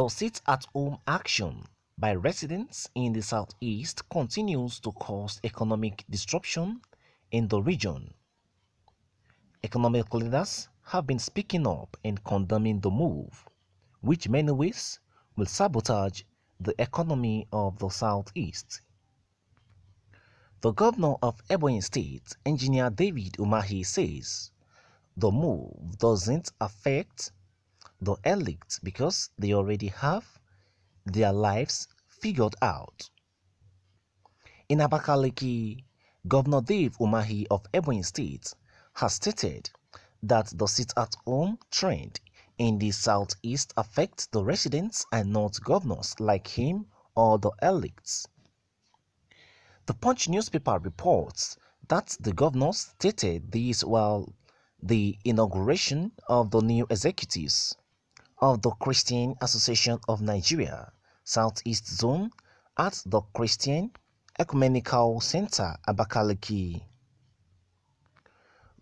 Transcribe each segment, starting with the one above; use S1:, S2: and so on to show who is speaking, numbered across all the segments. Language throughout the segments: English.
S1: The sit-at-home action by residents in the southeast continues to cause economic disruption in the region. Economic leaders have been speaking up and condemning the move, which many ways will sabotage the economy of the southeast. The governor of Ebonyi State, engineer David Umahi, says the move doesn't affect the elect because they already have their lives figured out. In Abakaliki, Governor Dave Umahi of Ebony State has stated that the sit-at-home trend in the southeast affects the residents and not governors like him or the elites. The Punch newspaper reports that the governor stated this while the inauguration of the new executives of the Christian Association of Nigeria, Southeast Zone, at the Christian Ecumenical Center, Abakaliki.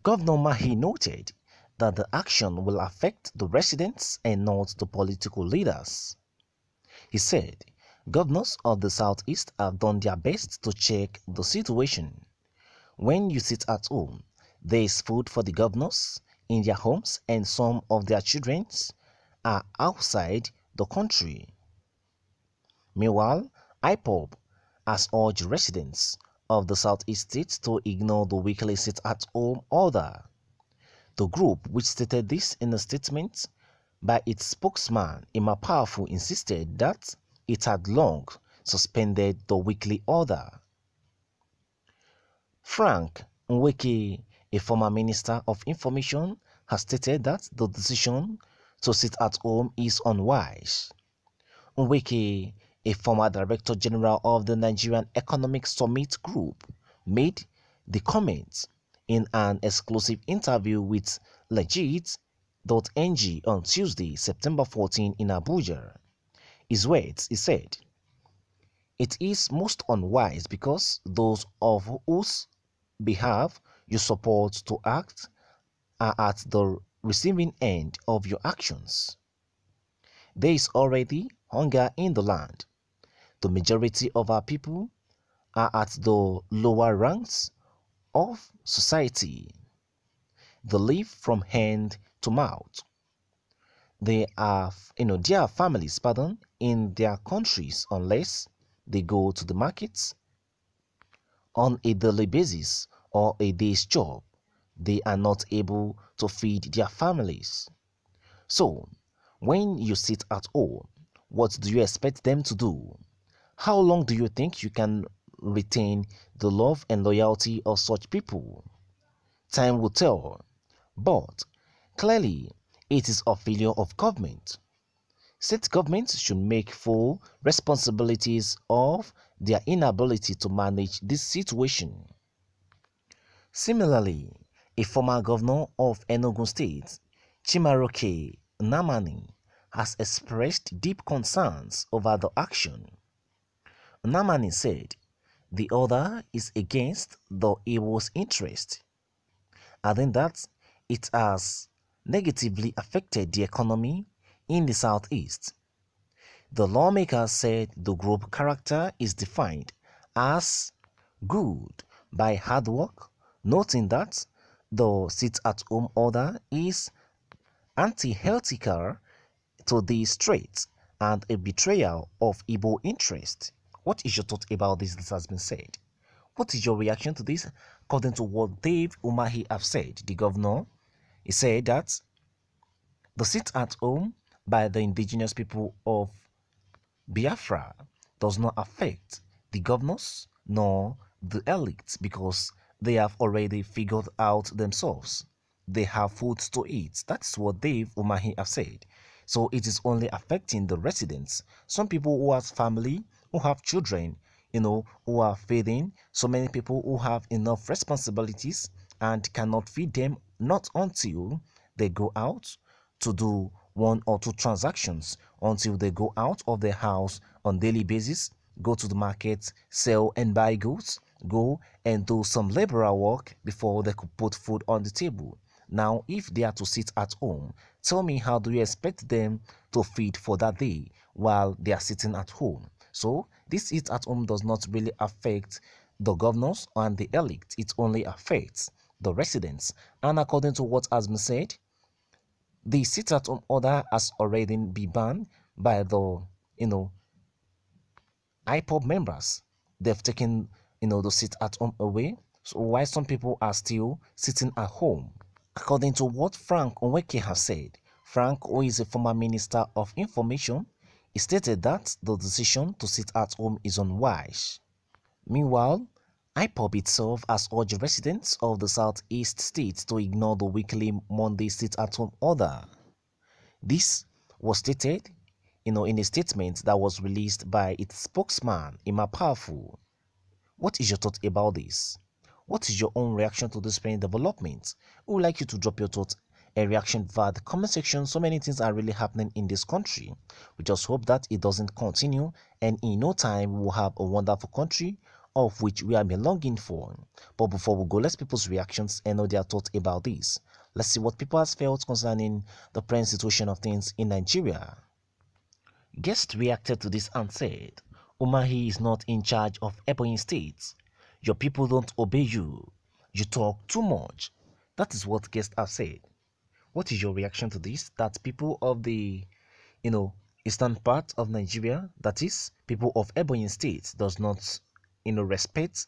S1: Governor Mahi noted that the action will affect the residents and not the political leaders. He said, governors of the southeast have done their best to check the situation. When you sit at home, there is food for the governors in their homes and some of their children's are outside the country. Meanwhile, IPOB has urged residents of the southeast states to ignore the weekly sit-at-home order. The group, which stated this in a statement by its spokesman, Emma Powerful, insisted that it had long suspended the weekly order. Frank Nweke, a former minister of information, has stated that the decision to sit at home is unwise. Nweke, a former director general of the Nigerian Economic Summit Group, made the comment in an exclusive interview with Legit.ng on Tuesday, September 14 in Abuja. His words, he said, It is most unwise because those of whose behalf you support to act are at the receiving end of your actions. There is already hunger in the land. The majority of our people are at the lower ranks of society. They live from hand to mouth. They are, you know, their families, pardon, in their countries unless they go to the markets on a daily basis or a day's job they are not able to feed their families. So, when you sit at home, what do you expect them to do? How long do you think you can retain the love and loyalty of such people? Time will tell, but clearly it is a failure of government. State governments should make full responsibilities of their inability to manage this situation. Similarly, a former governor of Enugu State, Chimaroke Namani, has expressed deep concerns over the action. Namani said the order is against the Igbo's interest, adding that it has negatively affected the economy in the southeast. The lawmaker said the group character is defined as good by hard work, noting that the sit at home order is antithetical to these traits and a betrayal of Igbo interest. What is your thought about this? This has been said. What is your reaction to this? According to what Dave Umahi have said, the governor, he said that the sit at home by the indigenous people of Biafra does not affect the governors nor the elites because they have already figured out themselves. They have food to eat. That's what Dave Umahi have said. So it is only affecting the residents. Some people who have family, who have children, you know, who are feeding. So many people who have enough responsibilities and cannot feed them, not until they go out to do one or two transactions until they go out of their house on daily basis go to the market sell and buy goods go and do some liberal work before they could put food on the table. Now, if they are to sit at home, tell me how do you expect them to feed for that day while they are sitting at home? So, this eat at home does not really affect the governors and the elite, it only affects the residents. And according to what has been said, the sit at home order has already been banned by the, you know, IPOB members. They've taken you know, the sit at home away. So why some people are still sitting at home? According to what Frank Onweke has said, Frank, who is a former minister of information, he stated that the decision to sit at home is unwise. Meanwhile, IPOB itself has urged residents of the southeast states to ignore the weekly Monday sit at home order. This was stated you know, in a statement that was released by its spokesman, Imapafu. What is your thought about this? What is your own reaction to this pending development? We would like you to drop your thoughts and reaction via the comment section. So many things are really happening in this country. We just hope that it doesn't continue and in no time we will have a wonderful country of which we are belonging for. But before we go, let's people's reactions and know their thoughts about this. Let's see what people has felt concerning the present situation of things in Nigeria. Guest reacted to this and said, Umahi is not in charge of Ebony State. Your people don't obey you. You talk too much. That is what guests have said. What is your reaction to this? That people of the, you know, eastern part of Nigeria, that is, people of Ebony State, does not, you know, respect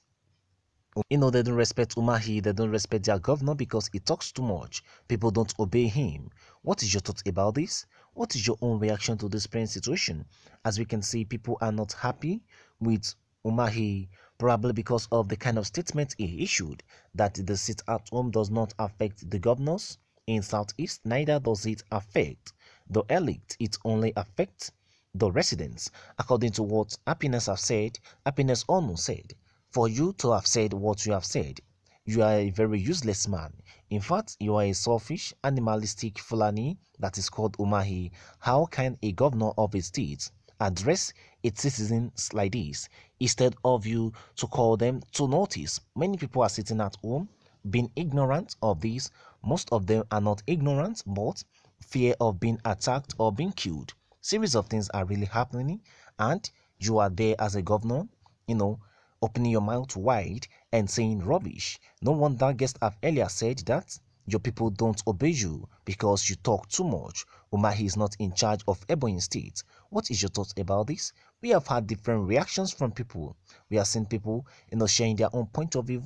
S1: you know they don't respect umahi they don't respect their governor because he talks too much people don't obey him what is your thought about this what is your own reaction to this present situation? As we can see, people are not happy with Umahi, probably because of the kind of statement he issued that the sit at home does not affect the governors in Southeast, neither does it affect the elite, it only affects the residents. According to what Happiness have said, Happiness Onu said, for you to have said what you have said you are a very useless man. In fact, you are a selfish, animalistic Fulani that is called Umahi. How can a governor of a state address its citizens like this instead of you to call them to notice? Many people are sitting at home being ignorant of this. Most of them are not ignorant, but fear of being attacked or being killed. Series of things are really happening, and you are there as a governor, you know, opening your mouth wide and saying rubbish. No wonder guest have earlier said that your people don't obey you because you talk too much. Umahi is not in charge of Ebony State. What is your thoughts about this? We have had different reactions from people. We have seen people you know, sharing their own point of view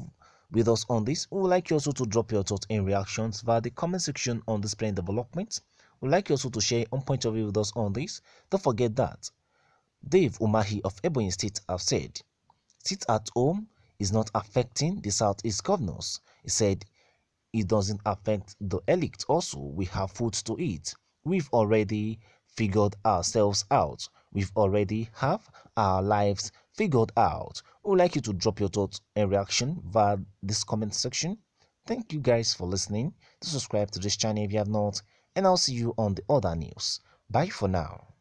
S1: with us on this. We would like you also to drop your thoughts and reactions via the comment section on this plane development. We'd like you also to share your point of view with us on this. Don't forget that Dave Umahi of Ebony State have said sit at home is not affecting the Southeast governors. He said it doesn't affect the elite also. We have food to eat. We've already figured ourselves out. We've already have our lives figured out. We would like you to drop your thoughts and reaction via this comment section. Thank you guys for listening. To subscribe to this channel if you have not. And I'll see you on the other news. Bye for now.